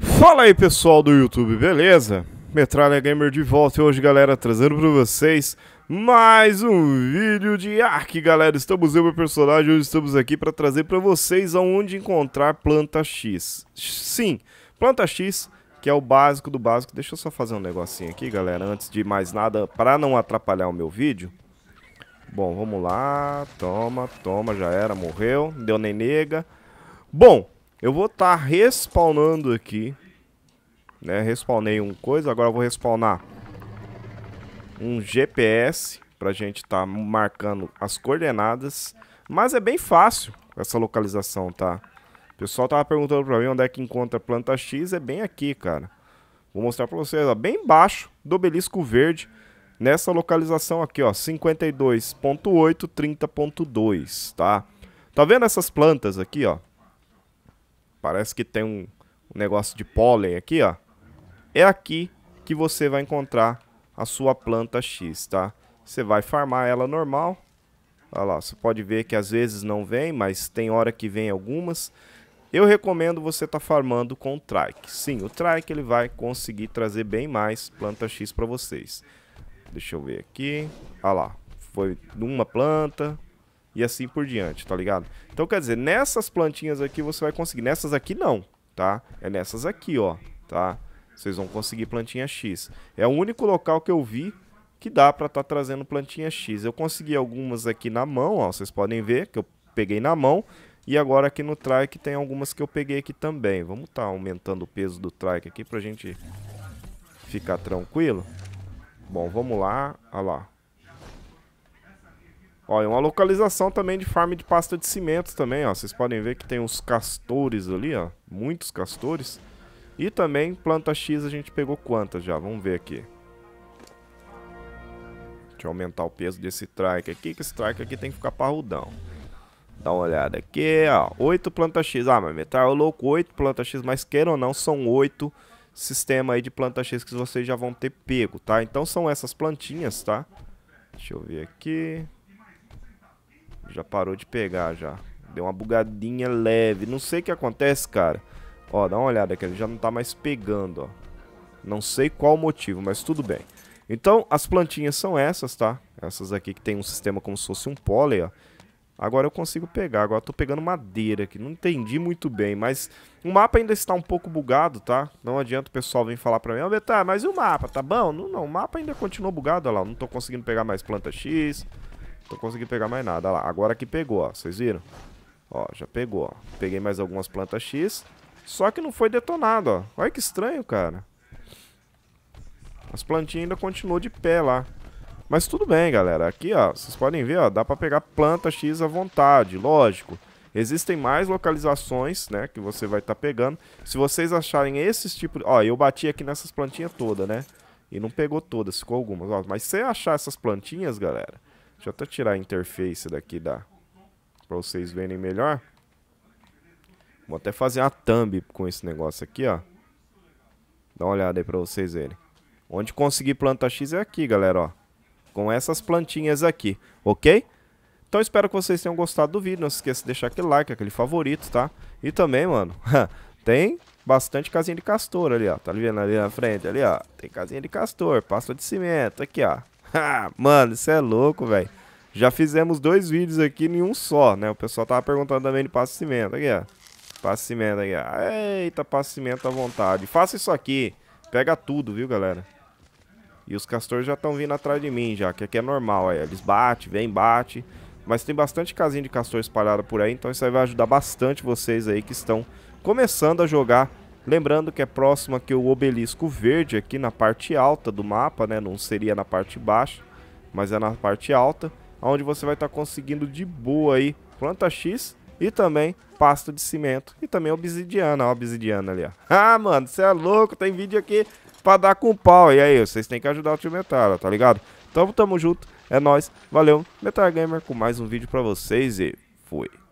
Fala aí pessoal do YouTube, beleza? Metralha Gamer de volta e hoje galera trazendo para vocês mais um vídeo de Ark galera, estamos eu meu personagem, hoje estamos aqui para trazer para vocês aonde encontrar planta X Sim, planta X que é o básico do básico, deixa eu só fazer um negocinho aqui galera, antes de mais nada, para não atrapalhar o meu vídeo Bom, vamos lá, toma, toma, já era, morreu, deu nem nega Bom, eu vou estar tá respawnando aqui. Né? Respawnei um coisa, agora eu vou respawnar um GPS pra gente estar tá marcando as coordenadas. Mas é bem fácil essa localização, tá? O pessoal tava perguntando pra mim onde é que encontra planta X, é bem aqui, cara. Vou mostrar pra vocês, ó, bem embaixo do obelisco verde, nessa localização aqui, ó, 52.8, 30.2, tá? Tá vendo essas plantas aqui, ó? Parece que tem um, um negócio de pólen aqui, ó. É aqui que você vai encontrar a sua planta X, tá? Você vai farmar ela normal. Olha lá, você pode ver que às vezes não vem, mas tem hora que vem algumas. Eu recomendo você estar tá farmando com o Trike. Sim, o Trike ele vai conseguir trazer bem mais planta X para vocês. Deixa eu ver aqui. Olha lá, foi numa planta, e assim por diante, tá ligado? Então, quer dizer, nessas plantinhas aqui você vai conseguir. Nessas aqui não, tá? É nessas aqui, ó, tá? Vocês vão conseguir plantinha X. É o único local que eu vi que dá pra estar tá trazendo plantinha X. Eu consegui algumas aqui na mão, ó. Vocês podem ver que eu peguei na mão. E agora aqui no trike tem algumas que eu peguei aqui também. Vamos estar tá aumentando o peso do trike aqui pra gente ficar tranquilo. Bom, vamos lá. Olha lá. Ó, é uma localização também de farm de pasta de cimento também, ó. Vocês podem ver que tem uns castores ali, ó. Muitos castores. E também planta X a gente pegou quantas já? Vamos ver aqui. Deixa eu aumentar o peso desse trike aqui, que esse trike aqui tem que ficar parrudão. Dá uma olhada aqui, ó. oito planta X. Ah, mas metal é louco, oito planta X, mas queira ou não, são oito sistema aí de planta X que vocês já vão ter pego, tá? Então são essas plantinhas, tá? Deixa eu ver aqui. Já parou de pegar já. Deu uma bugadinha leve. Não sei o que acontece, cara. Ó, dá uma olhada que ele já não tá mais pegando, ó. Não sei qual o motivo, mas tudo bem. Então, as plantinhas são essas, tá? Essas aqui que tem um sistema como se fosse um pólen, ó. Agora eu consigo pegar. Agora eu tô pegando madeira aqui. Não entendi muito bem, mas o mapa ainda está um pouco bugado, tá? Não adianta o pessoal vir falar pra mim, ô oh, mas e o mapa, tá bom? Não, não, o mapa ainda continua bugado, ó lá. Eu não tô conseguindo pegar mais planta X. Não consegui pegar mais nada. Olha lá, agora que pegou, ó. Vocês viram? Ó, já pegou, ó. Peguei mais algumas plantas X. Só que não foi detonado, ó. Olha que estranho, cara. As plantinhas ainda continuam de pé lá. Mas tudo bem, galera. Aqui, ó, vocês podem ver, ó, dá para pegar planta X à vontade, lógico. Existem mais localizações, né, que você vai estar tá pegando. Se vocês acharem esses tipos... Ó, eu bati aqui nessas plantinhas todas, né? E não pegou todas, ficou algumas. Ó, mas se achar essas plantinhas, galera, Deixa eu até tirar a interface daqui da para vocês verem melhor. Vou até fazer uma thumb com esse negócio aqui, ó. Dá uma olhada aí para vocês verem. Onde conseguir planta X é aqui, galera, ó. Com essas plantinhas aqui, ok? Então espero que vocês tenham gostado do vídeo. Não se esqueça de deixar aquele like, aquele favorito, tá? E também, mano, tem bastante casinha de castor ali, ó. Tá vendo ali na frente, ali, ó. Tem casinha de castor, pasta de cimento, aqui, ó. Mano, isso é louco, velho. Já fizemos dois vídeos aqui em um só, né? O pessoal tava perguntando também de passo de cimento. Aqui, ó. Passe de cimento aqui, ó. Eita, passe de cimento à vontade. Faça isso aqui. Pega tudo, viu, galera? E os castores já estão vindo atrás de mim já, que aqui é normal. aí. Eles batem, vem, bate. Mas tem bastante casinha de castor espalhada por aí, então isso aí vai ajudar bastante vocês aí que estão começando a jogar Lembrando que é próximo aqui o obelisco verde, aqui na parte alta do mapa, né? Não seria na parte baixa, mas é na parte alta, onde você vai estar tá conseguindo de boa aí planta X e também pasta de cimento e também obsidiana, ó, obsidiana ali, ó. Ah, mano, você é louco, tem vídeo aqui pra dar com pau. E aí, vocês têm que ajudar o time Metal, tá ligado? Então, tamo junto, é nóis, valeu, Metal Gamer com mais um vídeo pra vocês e fui.